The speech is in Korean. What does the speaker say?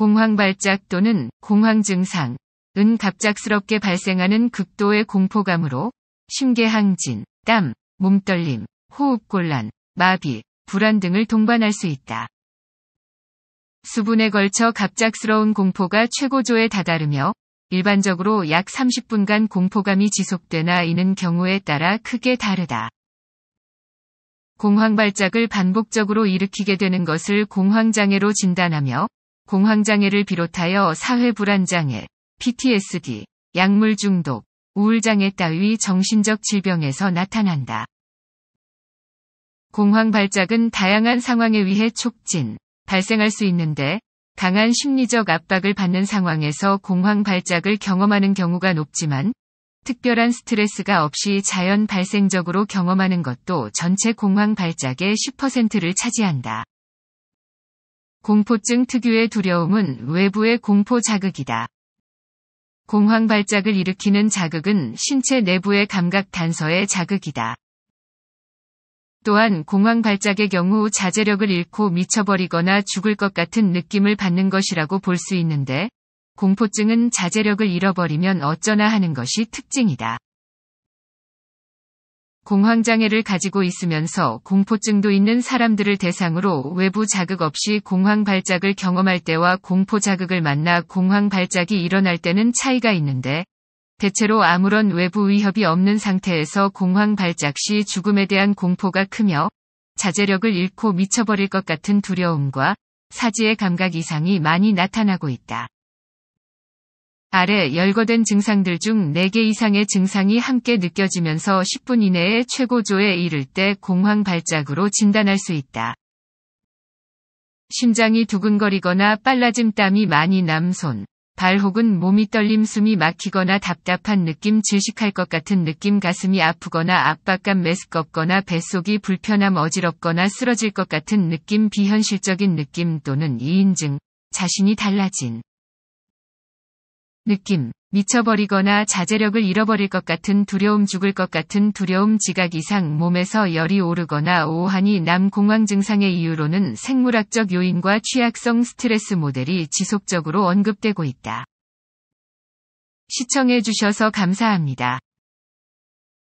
공황 발작 또는 공황 증상, 은 갑작스럽게 발생하는 극도의 공포감으로 심계항진, 땀, 몸떨림, 호흡곤란, 마비, 불안 등을 동반할 수 있다. 수분에 걸쳐 갑작스러운 공포가 최고조에 다다르며 일반적으로 약 30분간 공포감이 지속되나 이는 경우에 따라 크게 다르다. 공황 발작을 반복적으로 일으키게 되는 것을 공황장애로 진단하며 공황장애를 비롯하여 사회 불안장애, PTSD, 약물 중독, 우울장애 따위 정신적 질병에서 나타난다. 공황 발작은 다양한 상황에 의해 촉진, 발생할 수 있는데 강한 심리적 압박을 받는 상황에서 공황 발작을 경험하는 경우가 높지만 특별한 스트레스가 없이 자연 발생적으로 경험하는 것도 전체 공황 발작의 10%를 차지한다. 공포증 특유의 두려움은 외부의 공포 자극이다. 공황 발작을 일으키는 자극은 신체 내부의 감각 단서의 자극이다. 또한 공황 발작의 경우 자제력을 잃고 미쳐버리거나 죽을 것 같은 느낌을 받는 것이라고 볼 수 있는데, 공포증은 자제력을 잃어버리면 어쩌나 하는 것이 특징이다. 공황장애를 가지고 있으면서 공포증도 있는 사람들을 대상으로 외부 자극 없이 공황 발작을 경험할 때와 공포 자극을 만나 공황 발작이 일어날 때는 차이가 있는데 대체로 아무런 외부 위협이 없는 상태에서 공황 발작 시 죽음에 대한 공포가 크며 자제력을 잃고 미쳐버릴 것 같은 두려움과 사지의 감각 이상이 많이 나타나고 있다. 아래 열거된 증상들 중 4개 이상의 증상이 함께 느껴지면서 10분 이내에 최고조에 이를 때 공황 발작으로 진단할 수 있다. 심장이 두근거리거나 빨라짐 땀이 많이 남 손, 발 혹은 몸이 떨림 숨이 막히거나 답답한 느낌 질식할 것 같은 느낌 가슴이 아프거나 압박감 메스껍거나 뱃속이 불편함 어지럽거나 쓰러질 것 같은 느낌 비현실적인 느낌 또는 이인증, 자신이 달라진 느낌, 미쳐버리거나 자제력을 잃어버릴 것 같은 두려움 죽을 것 같은 두려움 지각 이상 몸에서 열이 오르거나 오한이 남 공황 증상의 이유로는 생물학적 요인과 취약성 스트레스 모델이 지속적으로 언급되고 있다. 시청해주셔서 감사합니다.